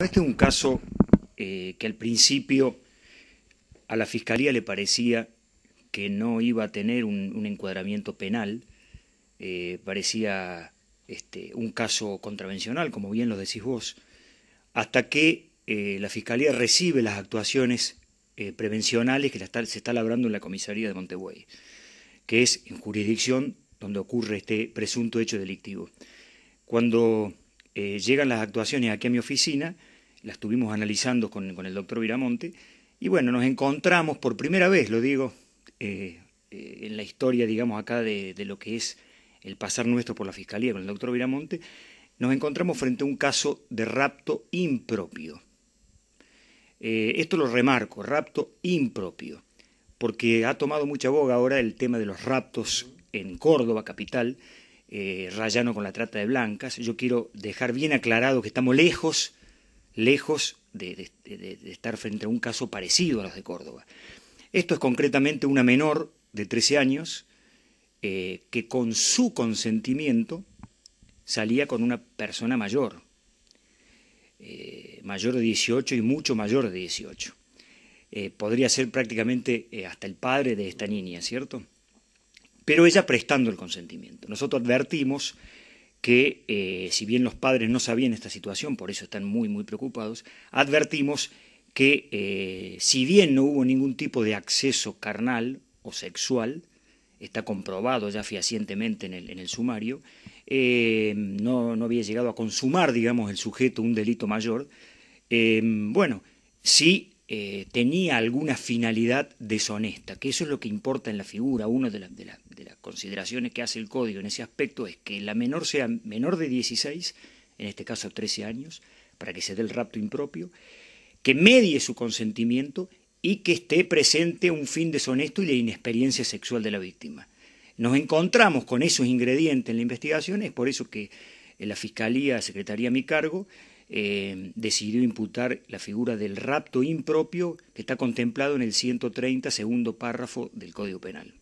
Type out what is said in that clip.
Este es un caso eh, que al principio a la Fiscalía le parecía que no iba a tener un, encuadramiento penal, eh, parecía este, un caso contravencional, como bien lo decís vos, hasta que eh, la Fiscalía recibe las actuaciones prevencionales que se está labrando en la comisaría de Montebuey, que es en jurisdicción donde ocurre este presunto hecho delictivo. Cuando eh, llegan las actuaciones aquí a mi oficina, las estuvimos analizando con, el doctor Viramonte, y bueno, nos encontramos por primera vez, lo digo, eh, eh, en la historia, digamos, acá de, de, lo que es el pasar nuestro por la Fiscalía con el doctor Viramonte, nos encontramos frente a un caso de rapto impropio. esto lo remarco, rapto impropio, porque ha tomado mucha boga ahora el tema de los raptos en Córdoba, capital, eh, Rayano con la trata de blancas. Yo quiero dejar bien aclarado que estamos lejos, lejos de, estar frente a un caso parecido a los de Córdoba. Esto es concretamente una menor de 13 años eh, que con su consentimiento salía con una persona mayor, eh, mayor de 18 y mucho mayor de 18. podría ser prácticamente hasta el padre de esta niña, ¿cierto? pero ella prestando el consentimiento. Nosotros advertimos que eh, si bien los padres no sabían esta situación, por eso están muy, muy preocupados, advertimos que eh, si bien no hubo ningún tipo de acceso carnal o sexual, está comprobado ya fehacientemente en el, sumario, eh, no, había llegado a consumar, digamos, el sujeto un delito mayor, bueno, sí tenía alguna finalidad deshonesta, que eso es lo que importa en la figura, uno de, de, consideraciones que hace el código en ese aspecto es que la menor sea menor de 16, en este caso 13 años, para que se dé el rapto impropio, que medie su consentimiento y que esté presente un fin deshonesto y la inexperiencia sexual de la víctima. Nos encontramos con esos ingredientes en la investigación, es por eso que eh, la Fiscalía, Secretaría a mi cargo, eh, decidió imputar la figura del rapto impropio que está contemplado en el 130 segundo párrafo del Código Penal.